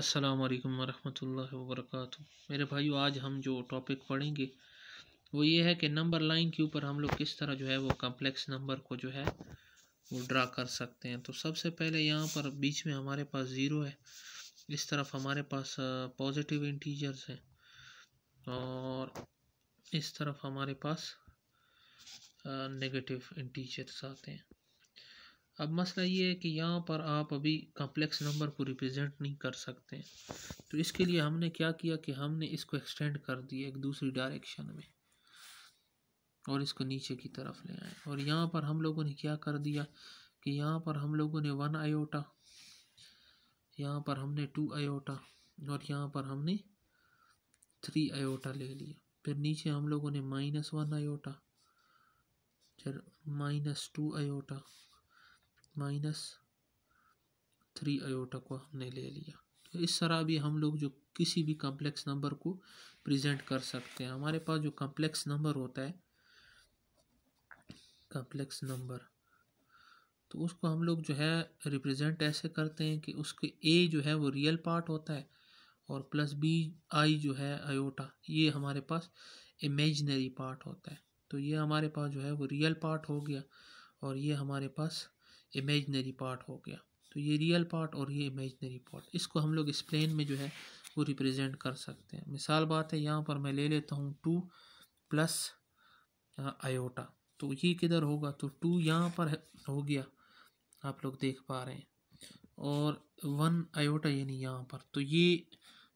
अस्सलाम वालेकुम वरहमतुल्लाहि वबरकatuh मेरे भाइयों आज हम जो टॉपिक पढ़ेंगे वो ये है कि नंबर लाइन के ऊपर हम लोग किस तरह जो है वो कम्प्लेक्स नंबर को जो है वो ड्रा कर सकते हैं तो सबसे पहले यहाँ पर बीच में हमारे पास ज़ीरो है इस तरफ हमारे पास पॉजिटिव इंटीजर्स हैं और इस तरफ हमारे पास नेगेटिव इंटीजर्स आते हैं अब मसला ये है कि यहाँ पर आप अभी कॉम्प्लेक्स नंबर को रिप्रेजेंट नहीं कर सकते तो इसके लिए हमने क्या किया कि हमने इसको एक्सटेंड कर दिया एक दूसरी डायरेक्शन में और इसको नीचे की तरफ ले आए और यहाँ पर हम लोगों ने क्या कर दिया कि यहाँ पर हम लोगों ने वन आयोटा यहाँ पर हमने टू आयोटा और यहाँ पर हमने थ्री आयोटा ले लिया फिर नीचे हम लोगों ने माइनस वन आयोटा फिर minus two iota minus three iota को हमने ले लिया तो इस तरह भी हम लोग जो किसी भी कॉम्प्लेक्स नंबर को प्रेजेंट कर सकते हैं हमारे पास जो कॉम्प्लेक्स नंबर होता है कॉम्प्लेक्स नंबर तो उसको हम लोग जो है रिप्रेजेंट ऐसे करते हैं कि उसके ए जो है वो रियल पार्ट होता है और प्लस बी आई जो है आयोटा ये हमारे पास इमेजनरी पार्ट होता है तो ये हमारे पास जो है वो रियल पार्ट हो गया और ये हमारे पास इमेजनरी पार्ट हो गया तो ये रियल पार्ट और ये इमेजनरी पार्ट इसको हम लोग इस प्लेन में जो है वो रिप्रेजेंट कर सकते हैं मिसाल बात है यहाँ पर मैं ले लेता हूँ टू प्लस आयोटा तो ये किधर होगा तो टू यहाँ पर हो गया आप लोग देख पा रहे हैं और वन आयोटा यानी यहाँ पर तो ये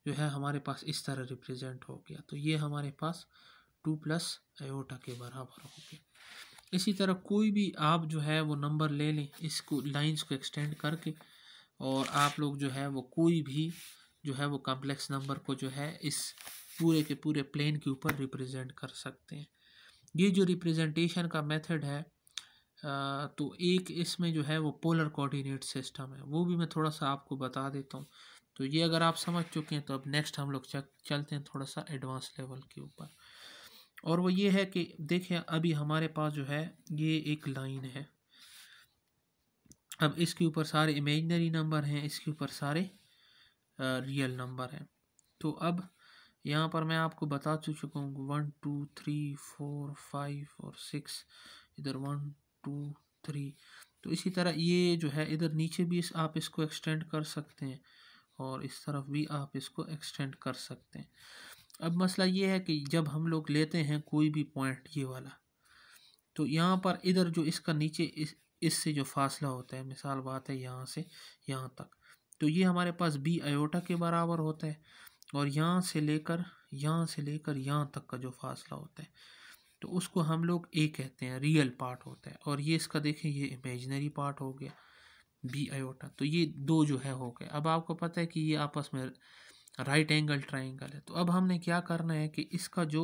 जो है हमारे पास इस तरह रिप्रेजेंट हो गया तो ये हमारे पास टू प्लस आयोटा के बराबर हो गया इसी तरह कोई भी आप जो है वो नंबर ले लें इसको लाइंस को एक्सटेंड करके और आप लोग जो है वो कोई भी जो है वो कॉम्प्लेक्स नंबर को जो है इस पूरे के पूरे प्लेन के ऊपर रिप्रेजेंट कर सकते हैं ये जो रिप्रेजेंटेशन का मेथड है तो एक इसमें जो है वो पोलर कोऑर्डिनेट सिस्टम है वो भी मैं थोड़ा सा आपको बता देता हूँ तो ये अगर आप समझ चुके हैं तो अब नेक्स्ट हम लोग चलते हैं थोड़ा सा एडवांस लेवल के ऊपर और वो ये है कि देखिए अभी हमारे पास जो है ये एक लाइन है अब इसके ऊपर सारे इमेजनरी नंबर हैं इसके ऊपर सारे रियल नंबर हैं तो अब यहाँ पर मैं आपको बता चुका हूँ one two three four five और सिक्स इधर वन टू थ्री तो इसी तरह ये जो है इधर नीचे भी इस आप इसको एक्सटेंड कर सकते हैं और इस तरफ भी आप इसको एक्सटेंड कर सकते हैं अब मसला ये है कि जब हम लोग लेते हैं कोई भी पॉइंट ये वाला तो यहाँ पर इधर जो इसका नीचे इस इससे जो फासला होता है मिसाल बात है यहाँ से यहाँ तक तो ये हमारे पास बी अयोटा के बराबर होता है और यहाँ से लेकर यहाँ से लेकर यहाँ तक का जो फासला होता है तो उसको हम लोग ए कहते हैं रियल पार्ट होता है और ये इसका देखें ये इमेजनरी पार्ट हो गया बी अयोटा तो ये दो जो है हो गए अब आपको पता है कि ये आपस में राइट एंगल ट्राइंगल है तो अब हमने क्या करना है कि इसका जो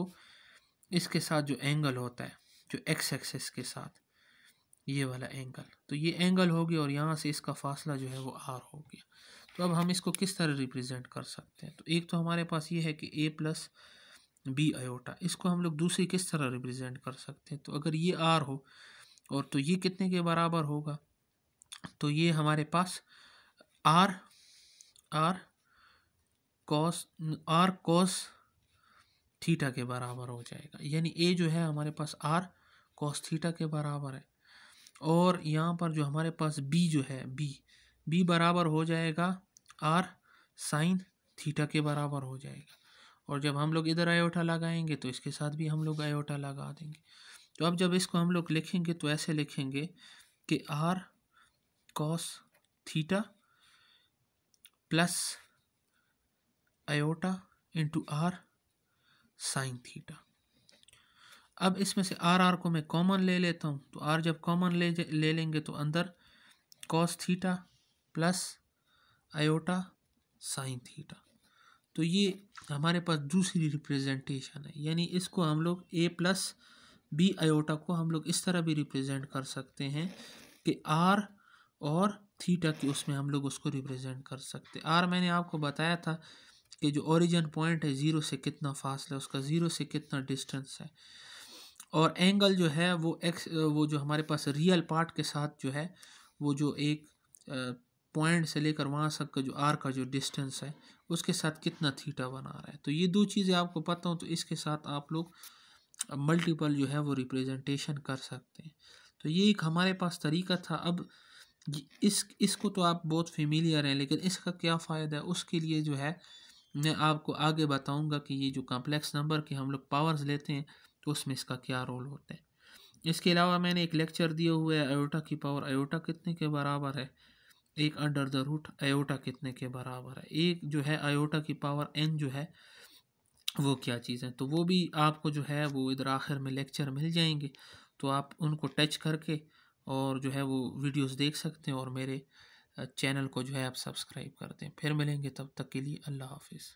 इसके साथ जो एंगल होता है जो एक्स एक्सेस के साथ ये वाला एंगल तो ये एंगल हो गया और यहाँ से इसका फासला जो है वो आर हो गया तो अब हम इसको किस तरह रिप्रेजेंट कर सकते हैं तो एक तो हमारे पास ये है कि ए प्लस बी आयोटा इसको हम लोग दूसरी किस तरह रिप्रेजेंट कर सकते हैं तो अगर ये आर हो और तो ये कितने के बराबर होगा तो ये हमारे पास r r cos r cos theta के बराबर हो जाएगा यानी ए जो है हमारे पास आर कॉस थीटा के बराबर है और यहाँ पर जो हमारे पास बी जो है बी बी बराबर हो जाएगा आर साइन थीटा के बराबर हो जाएगा और जब हम लोग इधर आयोटा लगाएंगे तो इसके साथ भी हम लोग आयोटा लगा देंगे तो अब जब इसको हम लोग लिखेंगे तो ऐसे लिखेंगे कि r cos theta plus iota into r sine theta अब इसमें से आर आर को मैं कॉमन ले लेता हूँ तो आर जब कॉमन ले ले लेंगे तो अंदर cos theta plus iota sine theta तो ये हमारे पास दूसरी रिप्रेजेंटेशन है यानी इसको हम लोग ए प्लस बी आयोटा को हम लोग इस तरह भी रिप्रेजेंट कर सकते हैं कि आर और थीटा की उसमें हम लोग उसको रिप्रेजेंट कर सकते आर मैंने आपको बताया था कि जो ओरिजिन पॉइंट है ज़ीरो से कितना फासला उसका ज़ीरो से कितना डिस्टेंस है और एंगल जो है वो एक्स वो जो हमारे पास रियल पार्ट के साथ जो है वो जो एक पॉइंट से लेकर वहाँ तक का जो आर का जो डिस्टेंस है उसके साथ कितना थीटा बना रहा है तो ये दो चीज़ें आपको पता हो तो इसके साथ आप लोग मल्टीपल जो है वो रिप्रेजेंटेशन कर सकते हैं तो ये एक हमारे पास तरीका था अब इस इसको तो आप बहुत फेमिलियर हैं लेकिन इसका क्या फ़ायदा है उसके लिए जो है मैं आपको आगे बताऊंगा कि ये जो कॉम्प्लेक्स नंबर के हम लोग पावर्स लेते हैं तो उसमें इसका क्या रोल होता है इसके अलावा मैंने एक लेक्चर दिया हुआ है अयोटा की पावर अयोटा कितने के बराबर है एक अंडर द रूट अयोटा कितने के बराबर है एक जो है अयोटा की पावर एन जो है वो क्या चीज़ है तो वो भी आपको जो है वो इधर आखिर में लेक्चर मिल जाएंगे तो आप उनको टच करके और जो है वो वीडियोस देख सकते हैं और मेरे चैनल को जो है आप सब्सक्राइब कर दें फिर मिलेंगे तब तक के लिए अल्लाह हाफिज़